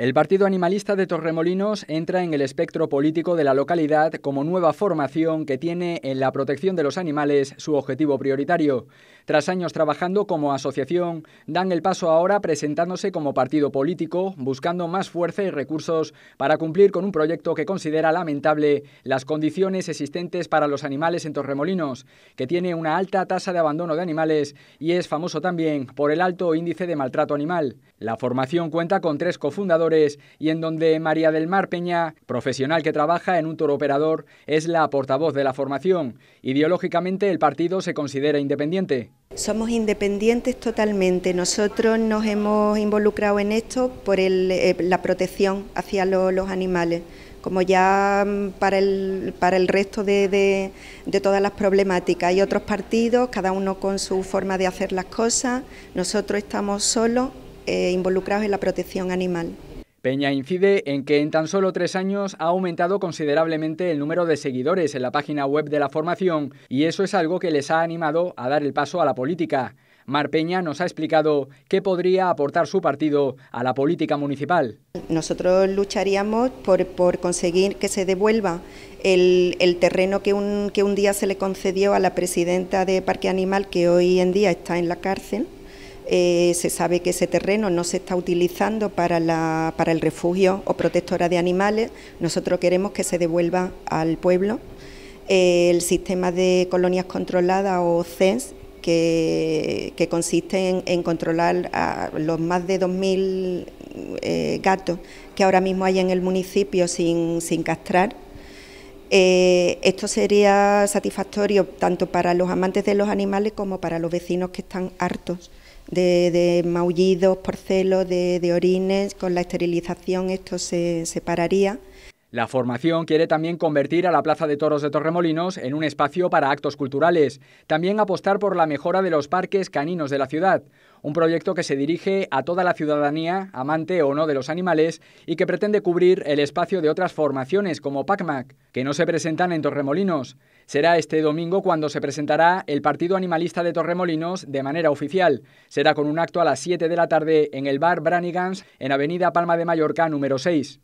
El Partido Animalista de Torremolinos entra en el espectro político de la localidad como nueva formación que tiene en la protección de los animales su objetivo prioritario. Tras años trabajando como asociación, dan el paso ahora presentándose como partido político, buscando más fuerza y recursos para cumplir con un proyecto que considera lamentable las condiciones existentes para los animales en Torremolinos, que tiene una alta tasa de abandono de animales y es famoso también por el alto índice de maltrato animal. La formación cuenta con tres cofundadores y en donde María del Mar Peña, profesional que trabaja en un toro operador, es la portavoz de la formación. Ideológicamente el partido se considera independiente. Somos independientes totalmente. Nosotros nos hemos involucrado en esto por eh, la protección hacia los animales. Como ya mm, para el, resto de, todas las problemáticas. Hay otros partidos, cada uno con su forma de hacer las cosas. Nosotros estamos solos eh, involucrados en la protección animal. Peña incide en que en tan solo tres años ha aumentado considerablemente el número de seguidores en la página web de la formación y eso es algo que les ha animado a dar el paso a la política. Mar Peña nos ha explicado qué podría aportar su partido a la política municipal. Nosotros lucharíamos por, conseguir que se devuelva el, terreno que un día se le concedió a la presidenta de Parque Animal, que hoy en día está en la cárcel eh, se sabe que ese terreno no se está utilizando para, el refugio o protectora de animales, nosotros queremos que se devuelva al pueblo. Eh, el sistema de colonias controladas o CES, que, consiste en, controlar a los más de 2.000 eh, gatos que ahora mismo hay en el municipio sin, castrar. esto sería satisfactorio tanto para los amantes de los animales como para los vecinos que están hartos de, de maullidos, porcelos, de, de orines, con la esterilización esto se separaría la formación quiere también convertir a la Plaza de Toros de Torremolinos en un espacio para actos culturales, también apostar por la mejora de los parques caninos de la ciudad, un proyecto que se dirige a toda la ciudadanía, amante o no de los animales, y que pretende cubrir el espacio de otras formaciones como PACMAC, que no se presentan en Torremolinos. Será este domingo cuando se presentará el Partido Animalista de Torremolinos de manera oficial. Será con un acto a las 7 de la tarde en el bar Branigans, en Avenida Palma de Mallorca número 6.